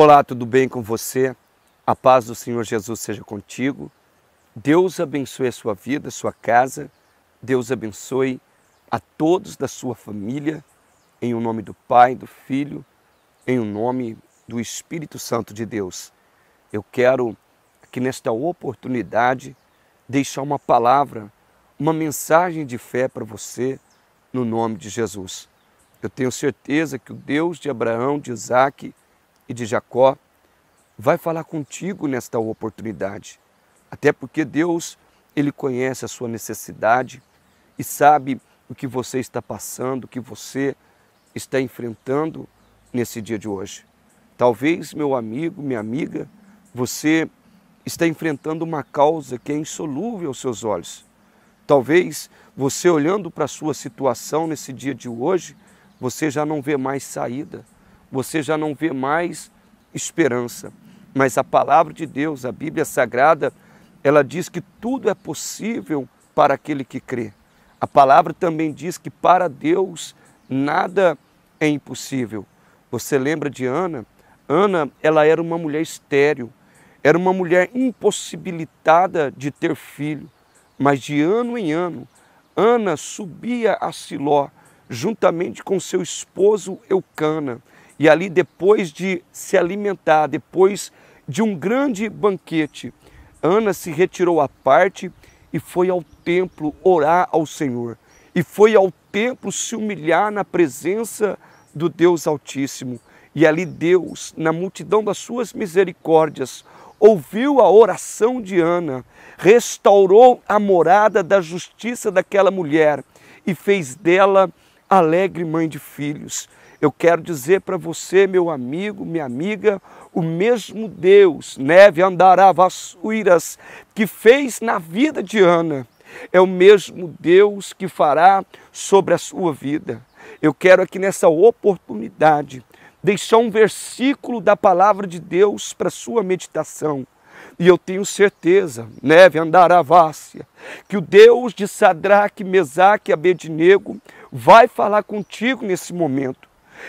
Olá, tudo bem com você? A paz do Senhor Jesus seja contigo. Deus abençoe a sua vida, a sua casa. Deus abençoe a todos da sua família, em o nome do Pai, do Filho, em o nome do Espírito Santo de Deus. Eu quero que nesta oportunidade deixar uma palavra, uma mensagem de fé para você no nome de Jesus. Eu tenho certeza que o Deus de Abraão, de Isaque, e de Jacó, vai falar contigo nesta oportunidade. Até porque Deus, ele conhece a sua necessidade e sabe o que você está passando, o que você está enfrentando nesse dia de hoje. Talvez, meu amigo, minha amiga, você está enfrentando uma causa que é insolúvel aos seus olhos. Talvez você olhando para a sua situação nesse dia de hoje, você já não vê mais saída você já não vê mais esperança. Mas a palavra de Deus, a Bíblia Sagrada, ela diz que tudo é possível para aquele que crê. A palavra também diz que para Deus nada é impossível. Você lembra de Ana? Ana, ela era uma mulher estéril, era uma mulher impossibilitada de ter filho, mas de ano em ano, Ana subia a Siló juntamente com seu esposo Eucana e ali, depois de se alimentar, depois de um grande banquete, Ana se retirou à parte e foi ao templo orar ao Senhor. E foi ao templo se humilhar na presença do Deus Altíssimo. E ali Deus, na multidão das suas misericórdias, ouviu a oração de Ana, restaurou a morada da justiça daquela mulher e fez dela alegre mãe de filhos. Eu quero dizer para você, meu amigo, minha amiga, o mesmo Deus, neve andará vassouras, que fez na vida de Ana, é o mesmo Deus que fará sobre a sua vida. Eu quero aqui nessa oportunidade deixar um versículo da palavra de Deus para sua meditação. E eu tenho certeza, neve andará vácia, que o Deus de Sadraque, Mesaque e Abednego vai falar contigo nesse momento.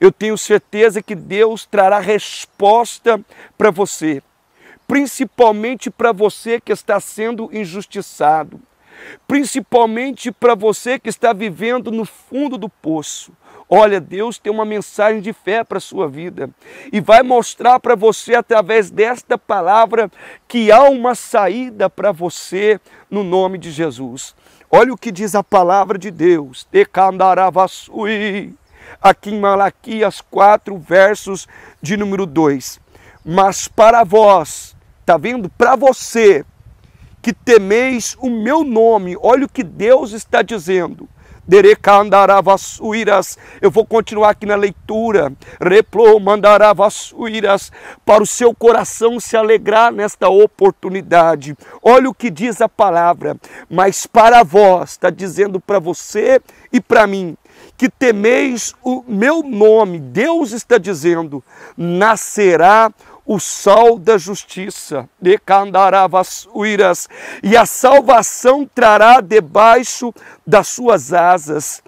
Eu tenho certeza que Deus trará resposta para você, principalmente para você que está sendo injustiçado, principalmente para você que está vivendo no fundo do poço. Olha, Deus tem uma mensagem de fé para a sua vida e vai mostrar para você através desta palavra que há uma saída para você no nome de Jesus. Olha o que diz a palavra de Deus. Te aqui em Malaquias 4, versos de número 2. Mas para vós, está vendo? Para você que temeis o meu nome, olha o que Deus está dizendo. Derecandaravasuiras, eu vou continuar aqui na leitura. Replo mandaravasuiras, para o seu coração se alegrar nesta oportunidade. Olha o que diz a palavra, mas para vós, está dizendo para você e para mim, que temeis o meu nome. Deus está dizendo: nascerá o sol da justiça, de e a salvação trará debaixo das suas asas.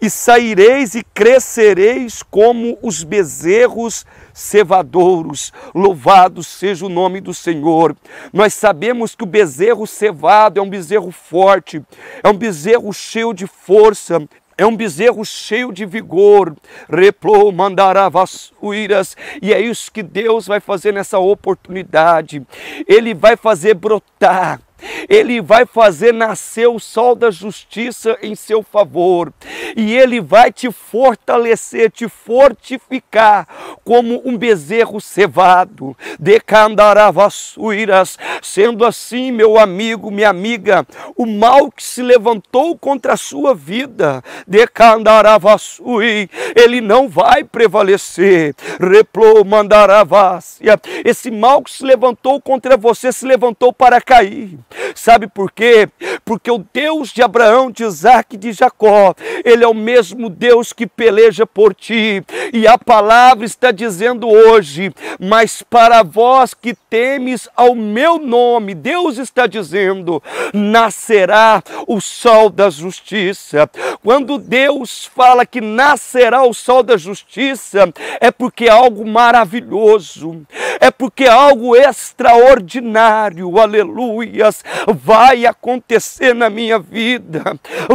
E saireis e crescereis como os bezerros cevadouros. Louvado seja o nome do Senhor. Nós sabemos que o bezerro cevado é um bezerro forte, é um bezerro cheio de força, é um bezerro cheio de vigor, replou mandará vassouras, e é isso que Deus vai fazer nessa oportunidade. Ele vai fazer brotar ele vai fazer nascer o sol da justiça em seu favor, e ele vai te fortalecer, te fortificar como um bezerro cevado, de candaravassuiras. Sendo assim, meu amigo, minha amiga, o mal que se levantou contra a sua vida, de candaravassui, ele não vai prevalecer. Replo mandaravasia. Esse mal que se levantou contra você se levantou para cair. Sabe por quê? Porque o Deus de Abraão, de Isaac e de Jacó, ele é o mesmo Deus que peleja por ti. E a palavra está dizendo hoje: "Mas para vós que temes ao meu nome, Deus está dizendo: nascerá o sol da justiça". Quando Deus fala que nascerá o sol da justiça, é porque é algo maravilhoso, é porque é algo extraordinário. Aleluias vai acontecer na minha vida,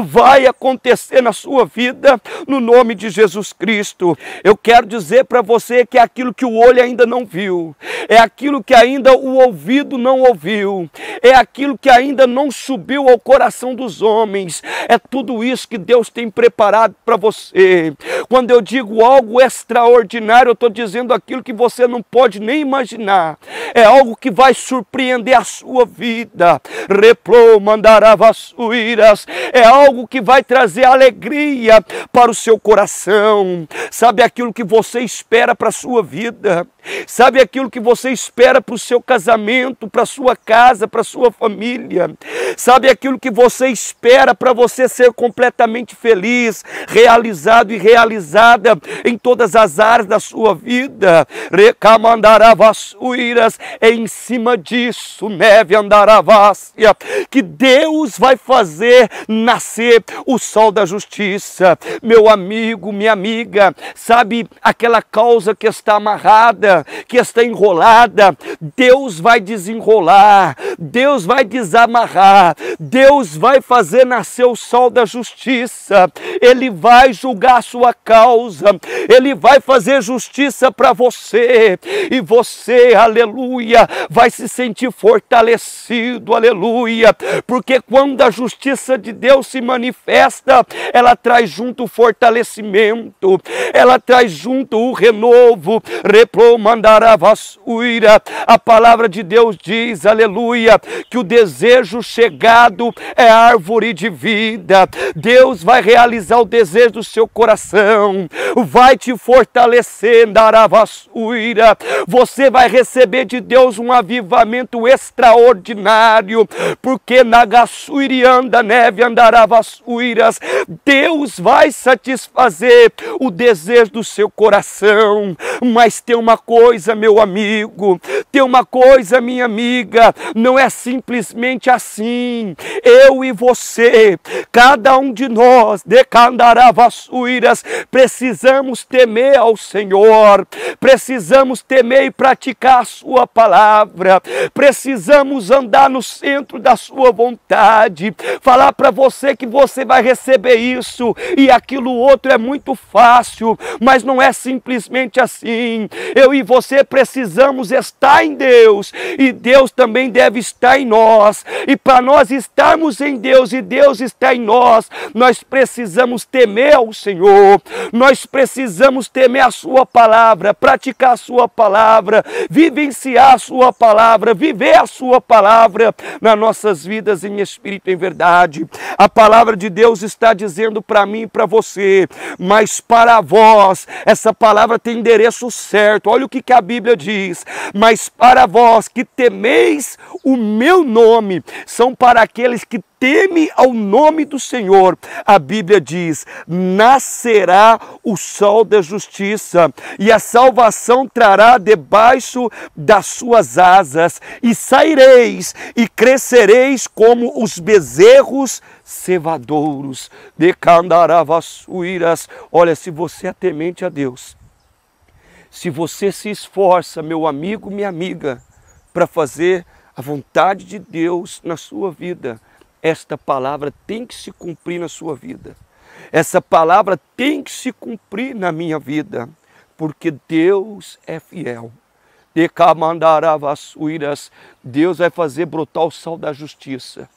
vai acontecer na sua vida, no nome de Jesus Cristo. Eu quero dizer para você que é aquilo que o olho ainda não viu, é aquilo que ainda o ouvido não ouviu, é aquilo que ainda não subiu ao coração dos homens, é tudo isso que Deus tem preparado para você. Quando eu digo algo extraordinário, eu estou dizendo aquilo que você não pode nem imaginar. É algo que vai surpreender a sua vida. Replô mandaravasuíras. É algo que vai trazer alegria para o seu coração. Sabe aquilo que você espera para a sua vida. Sabe aquilo que você espera para o seu casamento, para a sua casa, para a sua família. Sabe aquilo que você espera para você ser completamente feliz, realizado e realizado realizada em todas as áreas da sua vida. Recamandará vassouras em cima disso, neve andará vácia, que Deus vai fazer nascer o sol da justiça. Meu amigo, minha amiga, sabe aquela causa que está amarrada, que está enrolada? Deus vai desenrolar, Deus vai desamarrar, Deus vai fazer nascer o sol da justiça. Ele vai julgar sua causa, Ele vai fazer justiça para você, e você, aleluia, vai se sentir fortalecido, aleluia, porque quando a justiça de Deus se manifesta, ela traz junto o fortalecimento, ela traz junto o renovo, A palavra de Deus diz, aleluia, que o desejo chegado é árvore de vida. Deus vai realizar o desejo do seu coração vai te fortalecer, Daravassuira. Você vai receber de Deus um avivamento extraordinário, porque anda neve andaravassuiras. Deus vai satisfazer o desejo do seu coração. Mas tem uma coisa, meu amigo, tem uma coisa, minha amiga, não é simplesmente assim. Eu e você, cada um de nós, de decandaravassuiras, precisamos temer ao Senhor, precisamos temer e praticar a Sua palavra, precisamos andar no centro da Sua vontade, falar para você que você vai receber isso e aquilo outro é muito fácil, mas não é simplesmente assim. Eu e você precisamos estar em Deus e Deus também deve estar em nós. E para nós estarmos em Deus e Deus está em nós, nós precisamos temer ao Senhor, nós precisamos temer a Sua palavra, praticar a Sua palavra, vivenciar a Sua palavra, viver a Sua palavra nas nossas vidas em espírito e em verdade. A palavra de Deus está dizendo para mim e para você, mas para vós, essa palavra tem endereço certo. Olha o que, que a Bíblia diz, mas para vós que temeis o meu nome, são para aqueles que temem ao nome do Senhor. A Bíblia diz: nascerá o sol da justiça, e a salvação trará debaixo das suas asas, e saireis e crescereis como os bezerros cevadouros de candaravaçuíras. Olha, se você é temente a Deus, se você se esforça, meu amigo, minha amiga, para fazer a vontade de Deus na sua vida, esta palavra tem que se cumprir na sua vida. Essa palavra tem que se cumprir na minha vida, porque Deus é fiel. Deus vai fazer brotar o sol da justiça.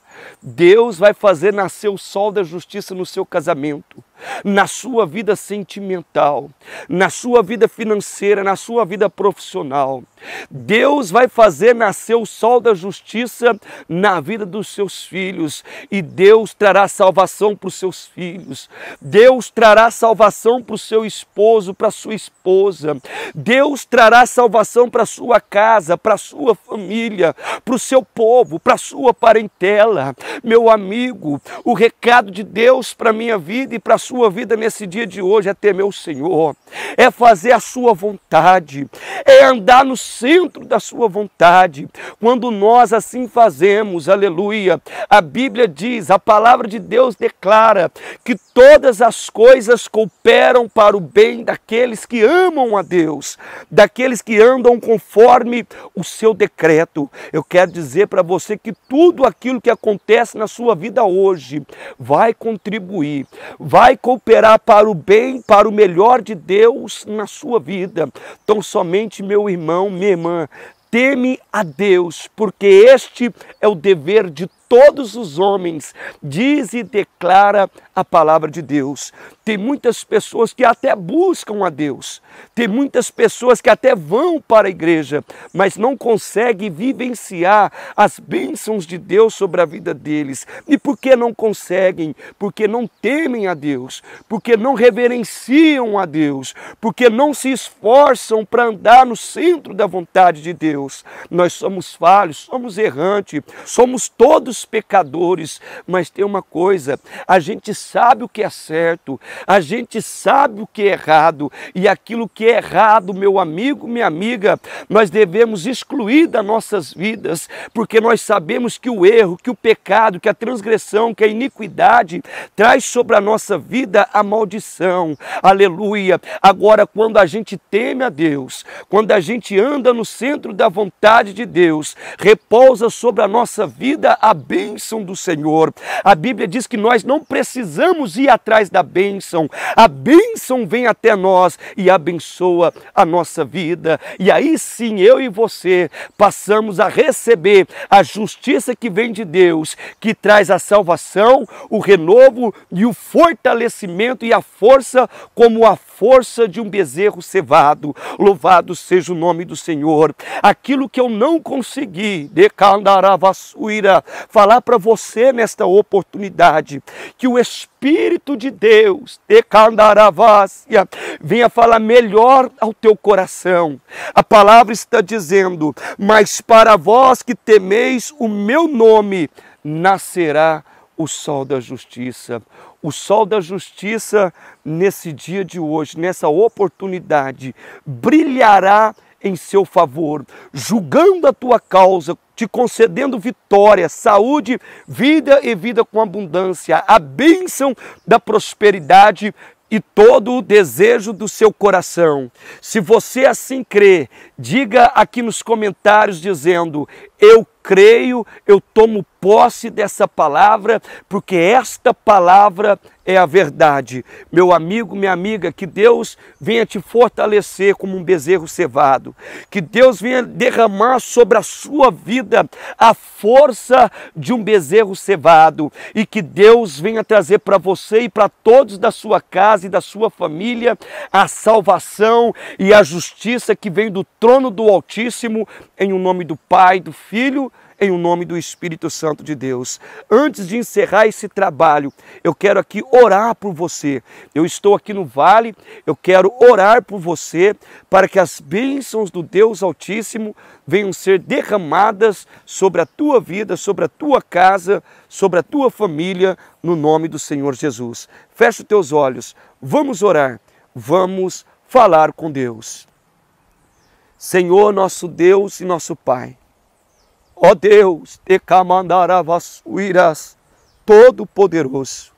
Deus vai fazer nascer o sol da justiça no seu casamento na sua vida sentimental, na sua vida financeira, na sua vida profissional. Deus vai fazer nascer o sol da justiça na vida dos seus filhos e Deus trará salvação para os seus filhos. Deus trará salvação para o seu esposo, para sua esposa. Deus trará salvação para sua casa, para sua família, para o seu povo, para sua parentela. Meu amigo, o recado de Deus para minha vida e para a sua vida nesse dia de hoje é temer o Senhor, é fazer a sua vontade, é andar no centro da sua vontade. Quando nós assim fazemos, aleluia, a Bíblia diz, a palavra de Deus declara que todas as coisas cooperam para o bem daqueles que amam a Deus, daqueles que andam conforme o seu decreto. Eu quero dizer para você que tudo aquilo que acontece na sua vida hoje vai contribuir, vai cooperar para o bem, para o melhor de Deus na sua vida. Então, somente, meu irmão, minha irmã, teme a Deus, porque este é o dever de todos os homens, diz e declara a palavra de Deus. Tem muitas pessoas que até buscam a Deus, tem muitas pessoas que até vão para a igreja, mas não conseguem vivenciar as bênçãos de Deus sobre a vida deles. E por que não conseguem? Porque não temem a Deus, porque não reverenciam a Deus, porque não se esforçam para andar no centro da vontade de Deus. Nós somos falhos, somos errantes, somos todos somos pecadores, mas tem uma coisa: a gente sabe o que é certo, a gente sabe o que é errado, e aquilo que é errado, meu amigo, minha amiga, nós devemos excluir das nossas vidas, porque nós sabemos que o erro, que o pecado, que a transgressão, que a iniquidade traz sobre a nossa vida a maldição. Aleluia! Agora, quando a gente teme a Deus, quando a gente anda no centro da vontade de Deus, repousa sobre a nossa vida a bênção do Senhor. A Bíblia diz que nós não precisamos ir atrás da bênção. A bênção vem até nós e abençoa a nossa vida. E aí sim, eu e você passamos a receber a justiça que vem de Deus, que traz a salvação, o renovo e o fortalecimento e a força como a força de um bezerro cevado. Louvado seja o nome do Senhor. Aquilo que eu não consegui, decandarava suíra, falar para você nesta oportunidade que o Espírito de Deus, Ecandaravasia, venha falar melhor ao teu coração. A palavra está dizendo: Mas para vós que temeis o meu nome, nascerá o sol da justiça. O sol da justiça, nesse dia de hoje, nessa oportunidade, brilhará em seu favor, julgando a tua causa, te concedendo vitória, saúde, vida e vida com abundância, a bênção da prosperidade e todo o desejo do seu coração. Se você assim crê, diga aqui nos comentários dizendo: Eu creio, eu tomo posse dessa palavra, porque esta palavra é a verdade. Meu amigo, minha amiga, que Deus venha te fortalecer como um bezerro cevado, que Deus venha derramar sobre a sua vida a força de um bezerro cevado e que Deus venha trazer para você e para todos da sua casa e da sua família a salvação e a justiça que vem do trono do Altíssimo, em o um nome do Pai, do Filho em o um nome do Espírito Santo de Deus. Antes de encerrar esse trabalho, eu quero aqui orar por você. Eu estou aqui no vale, eu quero orar por você para que as bênçãos do Deus Altíssimo venham ser derramadas sobre a tua vida, sobre a tua casa, sobre a tua família, no nome do Senhor Jesus. Feche os teus olhos, vamos orar, vamos falar com Deus. Senhor, nosso Deus e nosso Pai, Ó Deus, Tecamandaravas Uiras, Todo-Poderoso,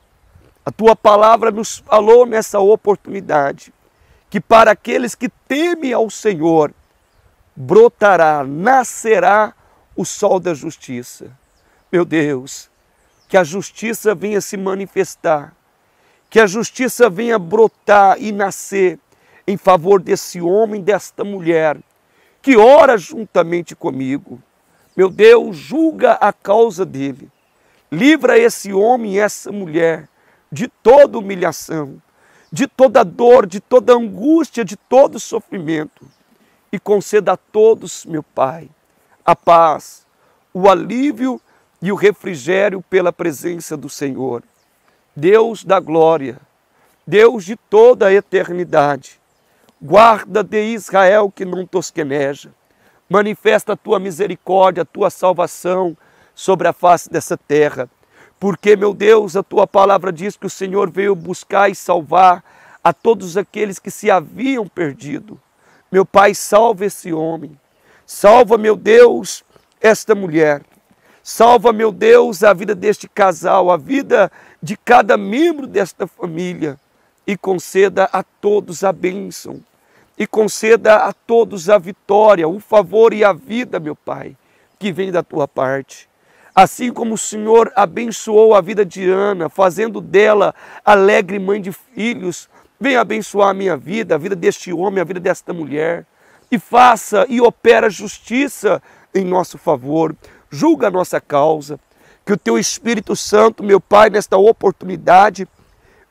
a tua palavra nos falou nessa oportunidade que para aqueles que temem ao Senhor brotará, nascerá o sol da justiça. Meu Deus, que a justiça venha se manifestar, que a justiça venha brotar e nascer em favor desse homem, desta mulher, que ora juntamente comigo meu Deus, julga a causa dele. Livra esse homem e essa mulher de toda humilhação, de toda dor, de toda angústia, de todo sofrimento. E conceda a todos, meu Pai, a paz, o alívio e o refrigério pela presença do Senhor. Deus da glória, Deus de toda a eternidade, guarda de Israel que não tosqueneja Manifesta a tua misericórdia, a tua salvação sobre a face dessa terra. Porque, meu Deus, a tua palavra diz que o Senhor veio buscar e salvar a todos aqueles que se haviam perdido. Meu Pai, salva esse homem. Salva, meu Deus, esta mulher. Salva, meu Deus, a vida deste casal, a vida de cada membro desta família e conceda a todos a bênção e conceda a todos a vitória, o favor e a vida, meu Pai, que vem da tua parte. Assim como o Senhor abençoou a vida de Ana, fazendo dela alegre mãe de filhos, venha abençoar a minha vida, a vida deste homem, a vida desta mulher, e faça e opera justiça em nosso favor. Julga a nossa causa. Que o teu Espírito Santo, meu Pai, nesta oportunidade,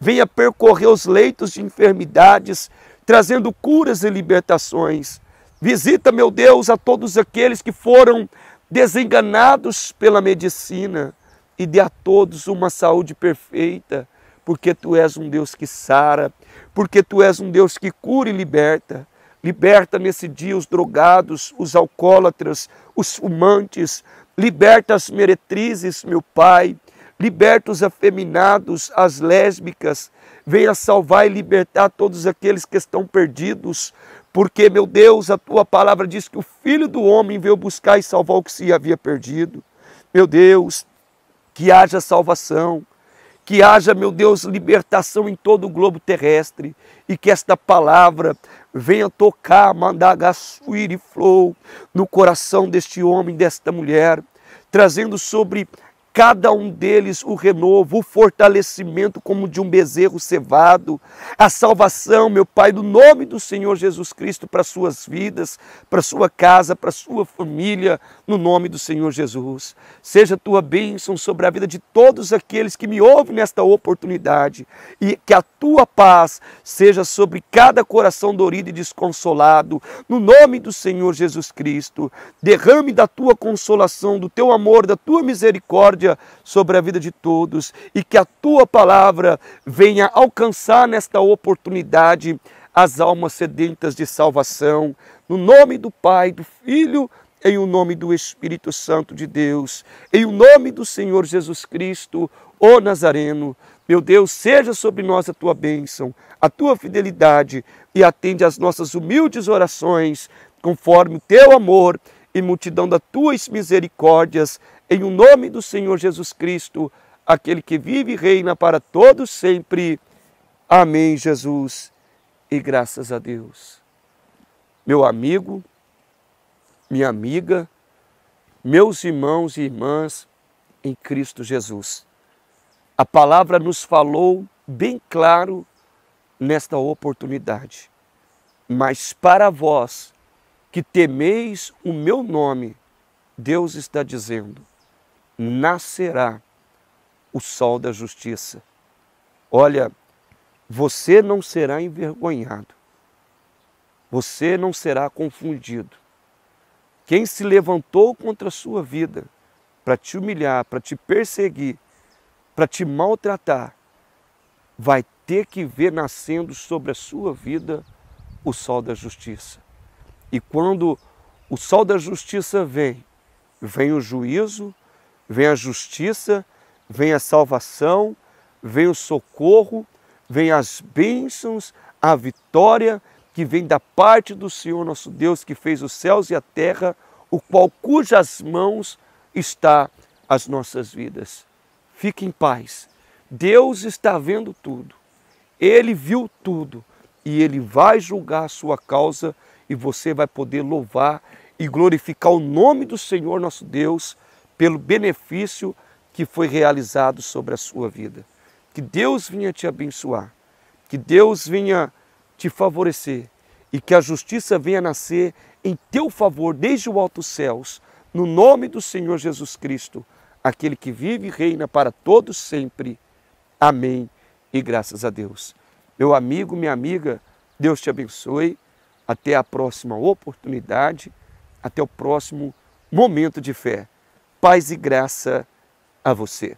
venha percorrer os leitos de enfermidades, trazendo curas e libertações. Visita, meu Deus, a todos aqueles que foram desenganados pela medicina e dê a todos uma saúde perfeita, porque tu és um Deus que sara, porque tu és um Deus que cura e liberta. Liberta nesse dia os drogados, os alcoólatras, os fumantes, liberta as meretrizes, meu Pai, liberta os afeminados, as lésbicas, venha salvar e libertar todos aqueles que estão perdidos. Porque, meu Deus, a tua palavra diz que o Filho do Homem veio buscar e salvar o que se havia perdido. Meu Deus, que haja salvação, que haja, meu Deus, libertação em todo o globo terrestre e que esta palavra venha tocar, mandar e flow no coração deste homem, desta mulher, trazendo sobre cada um deles o renovo, o fortalecimento como de um bezerro cevado, a salvação, meu Pai, do nome do Senhor Jesus Cristo para suas vidas, para sua casa, para sua família, no nome do Senhor Jesus. Seja tua bênção sobre a vida de todos aqueles que me ouvem nesta oportunidade e que a tua paz seja sobre cada coração dorido e desconsolado, no nome do Senhor Jesus Cristo. Derrame da tua consolação, do teu amor, da tua misericórdia misericórdia sobre a vida de todos e que a tua palavra venha alcançar nesta oportunidade as almas sedentas de salvação, no nome do Pai, do Filho, em o nome do Espírito Santo de Deus, em o nome do Senhor Jesus Cristo, o Nazareno. Meu Deus, seja sobre nós a tua bênção, a tua fidelidade e atende às nossas humildes orações, conforme o teu amor e multidão das tuas misericórdias, em o nome do Senhor Jesus Cristo, aquele que vive e reina para todos sempre. Amém, Jesus. E graças a Deus. Meu amigo, minha amiga, meus irmãos e irmãs em Cristo Jesus. A palavra nos falou bem claro nesta oportunidade. Mas para vós que temeis o meu nome, Deus está dizendo: nascerá o sol da justiça. Olha, você não será envergonhado, você não será confundido. Quem se levantou contra a sua vida para te humilhar, para te perseguir, para te maltratar, vai ter que ver nascendo sobre a sua vida o sol da justiça. E quando o sol da justiça vem, vem o juízo vem a justiça, vem a salvação, vem o socorro, vem as bênçãos, a vitória que vem da parte do Senhor nosso Deus que fez os céus e a terra, o qual cujas mãos está as nossas vidas. Fique em paz. Deus está vendo tudo. Ele viu tudo e ele vai julgar a sua causa e você vai poder louvar e glorificar o nome do Senhor nosso Deus pelo benefício que foi realizado sobre a sua vida. Que Deus vinha te abençoar, que Deus vinha te favorecer e que a justiça venha nascer em teu favor desde o alto céus, no nome do Senhor Jesus Cristo, aquele que vive e reina para todos sempre. Amém. E graças a Deus. Meu amigo, minha amiga, Deus te abençoe. Até a próxima oportunidade, até o próximo momento de fé paz e graça a você.